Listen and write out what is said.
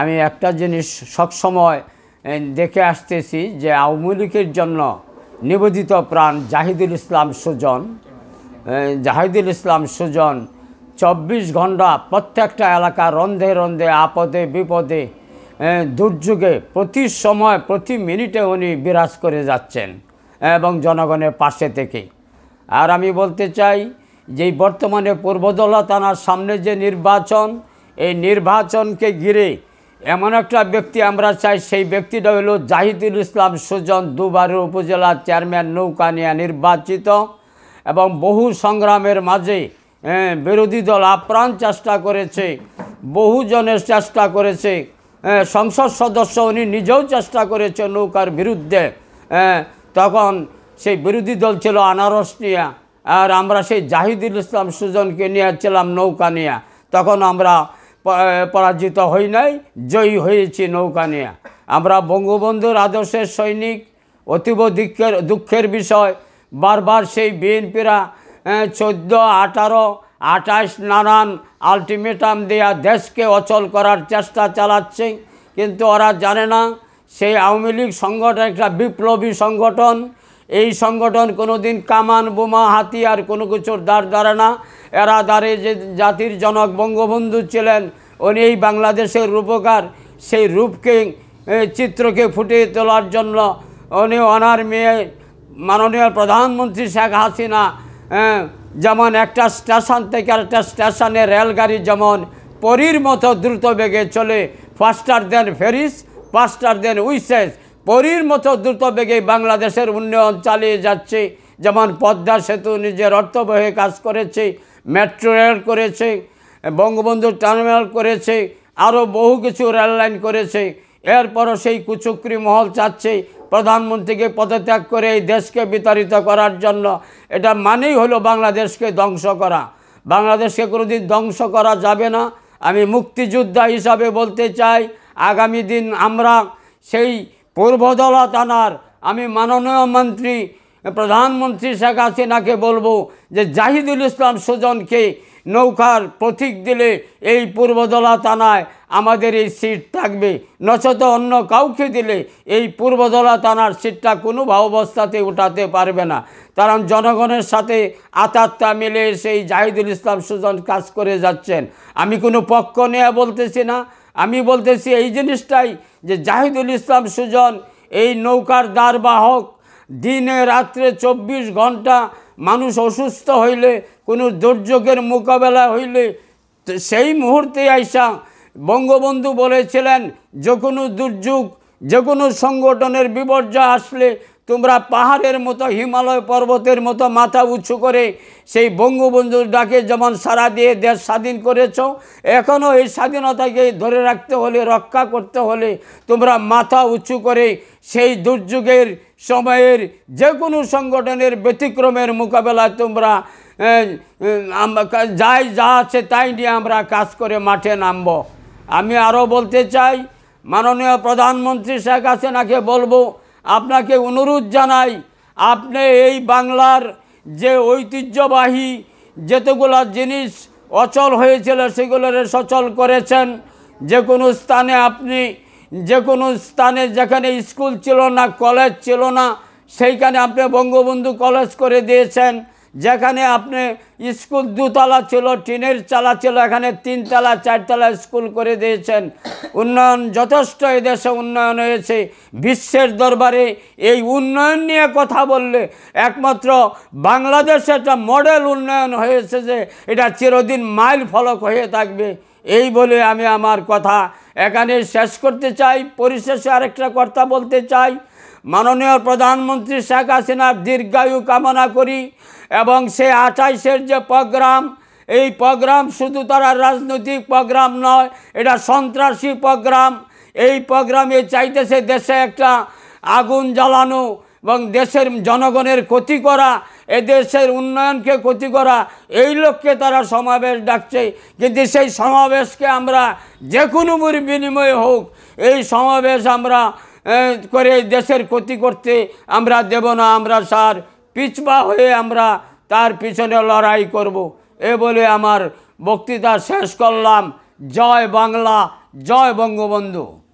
আমি একটা জিনিস সবসময় দেখে আসতেছি যে আওয়ামী লীগের জন্য নিবেদিত প্রাণ জাহিদুল ইসলাম সুজন জাহিদুল ইসলাম সুজন চব্বিশ ঘন্টা প্রত্যেকটা এলাকা রন্ধে রন্ধে আপদে বিপদে দুর্যোগে প্রতি সময় প্রতি মিনিটে উনি বিরাজ করে যাচ্ছেন এবং জনগণের পাশে থেকে আর আমি বলতে চাই যে বর্তমানে পূর্বদলা থানার সামনে যে নির্বাচন এই নির্বাচনকে ঘিরে এমন একটা ব্যক্তি আমরা চাই সেই ব্যক্তিটা হলো জাহিদুল ইসলাম সুজন দুবারের উপজেলা চেয়ারম্যান নৌকানিয়া নির্বাচিত এবং বহু সংগ্রামের মাঝে বিরোধী দল আপ্রাণ চেষ্টা করেছে বহু জনের চেষ্টা করেছে সংসদ সদস্য উনি নিজেও চেষ্টা করেছে নৌকার বিরুদ্ধে তখন সেই বিরোধী দল ছিল আনারস নিয়ে আর আমরা সেই জাহিদুল ইসলাম সুজনকে নিয়েছিলাম নৌকা নিয়ে তখন আমরা পরাজিত হই নাই জয়ী হয়েছি নৌকা নিয়ে আমরা বঙ্গবন্ধুর আদর্শের সৈনিক অতীব দুঃখের দুঃখের বিষয় বারবার সেই বিএনপিরা চোদ্দ আঠারো আঠাশ নানান আলটিমেটাম দেয়া দেশকে অচল করার চেষ্টা চালাচ্ছে কিন্তু ওরা জানে না সেই আওয়ামী লীগ সংগঠন একটা বিপ্লবী সংগঠন এই সংগঠন কোনো দিন কামান বোমা হাতিয়ার কোনো কিছুর দ্বার দ্বারা না এরা দ্বারে যে জাতির জনক বঙ্গবন্ধু ছিলেন উনি এই বাংলাদেশের রূপকার সেই রূপকে চিত্রকে ফুটিয়ে তোলার জন্য উনি ওনার মেয়ে মাননীয় প্রধানমন্ত্রী শেখ হাসিনা যেমন একটা স্টেশন থেকে একটা স্টেশনে রেলগাড়ি যেমন পরীর মতো দ্রুত বেগে চলে ফাস্টার দেন ফেরিস ফাস্টার দেন উইসেস পরীর মতো দ্রুত বেগে বাংলাদেশের উন্নয়ন চালিয়ে যাচ্ছে যেমন পদ্মা সেতু নিজের অর্থবহে কাজ করেছে মেট্রো রেল করেছে বঙ্গবন্ধু টার্মিনাল করেছে আরও বহু কিছু রেললাইন করেছে এরপরও সেই কুচুকরি মহল চাচ্ছে প্রধানমন্ত্রীকে পদত্যাগ করে এই দেশকে বিতাড়িত করার জন্য এটা মানেই হলো বাংলাদেশকে ধ্বংস করা বাংলাদেশকে কোনোদিন ধ্বংস করা যাবে না আমি মুক্তিযোদ্ধা হিসাবে বলতে চাই আগামী দিন আমরা সেই পূর্বদলা থানার আমি মাননীয় মন্ত্রী প্রধানমন্ত্রী শেখ হাসিনাকে বলবো যে জাহিদুল ইসলাম সুজনকে নৌকার প্রতীক দিলে এই পূর্বদলা থানায় আমাদের এই সিট থাকবে নচত অন্য কাউকে দিলে এই পূর্বদলা থানার সিটটা কোনো অবস্থাতে উঠাতে পারবে না কারণ জনগণের সাথে আতাত্মা মিলে সেই জাহিদুল ইসলাম সুজন কাজ করে যাচ্ছেন আমি কোনো পক্ষ নিয়ে বলতেছি না আমি বলতেছি এই জিনিসটাই যে জাহিদুল ইসলাম সুজন এই নৌকার দ্বার বাহক দিনে রাত্রে ২৪ ঘন্টা মানুষ অসুস্থ হইলে কোনো দুর্যোগের মোকাবেলা হইলে সেই মুহূর্তে আইসা বঙ্গবন্ধু বলেছিলেন যে কোনো দুর্যোগ যে কোনো সংগঠনের বিপর্যয় আসলে তোমরা পাহাড়ের মতো হিমালয় পর্বতের মতো মাথা উঁচু করে সেই বঙ্গবন্ধুর ডাকে যেমন সারা দিয়ে দেশ স্বাধীন করেছ এখনও এই স্বাধীনতাকে ধরে রাখতে হলে রক্ষা করতে হলে তোমরা মাথা উঁচু করে সেই দুর্যোগের সময়ের যে কোনো সংগঠনের ব্যতিক্রমের মোকাবেলায় তোমরা যাই যা আছে তাই নিয়ে আমরা কাজ করে মাঠে নামব আমি আরও বলতে চাই মাননীয় প্রধানমন্ত্রী শেখ হাসিনাকে বলবো আপনাকে অনুরোধ জানাই আপনি এই বাংলার যে ঐতিহ্যবাহী যেতগুলো জিনিস অচল হয়েছিল সেগুলোর সচল করেছেন যে কোনো স্থানে আপনি যে কোনো স্থানে যেখানে স্কুল ছিল না কলেজ ছিল না সেইখানে আপনি বঙ্গবন্ধু কলেজ করে দিয়েছেন যেখানে আপনি স্কুল দুতলা ছিল টিনের চালা ছিল এখানে তিনতলা চারতলা স্কুল করে দিয়েছেন উন্নয়ন যথেষ্ট দেশে উন্নয়ন হয়েছে বিশ্বের দরবারে এই উন্নয়ন নিয়ে কথা বললে একমাত্র বাংলাদেশে একটা মডেল উন্নয়ন হয়েছে যে এটা চিরদিন মাইল ফলক হয়ে থাকবে এই বলে আমি আমার কথা এখানে শেষ করতে চাই পরিশেষে আরেকটা কথা বলতে চাই মাননীয় প্রধানমন্ত্রী শেখ হাসিনার দীর্ঘায়ু কামনা করি এবং সে আঠাইশের যে প্রোগ্রাম এই প্রোগ্রাম শুধু তারা রাজনৈতিক প্রোগ্রাম নয় এটা সন্ত্রাসী প্রোগ্রাম এই প্রোগ্রামে চাইতেছে দেশে একটা আগুন জ্বালানো এবং দেশের জনগণের ক্ষতি করা এদেশের উন্নয়নকে ক্ষতি করা এই লক্ষ্যে তারা সমাবেশ ডাকছে কিন্তু সেই সমাবেশকে আমরা যে কোনো বিনিময়ে হোক এই সমাবেশ আমরা করে দেশের ক্ষতি করতে আমরা দেব না আমরা সার পিছপা হয়ে আমরা তার পিছনে লড়াই করব। এ বলে আমার বক্তৃতা শেষ করলাম জয় বাংলা জয় বঙ্গবন্ধু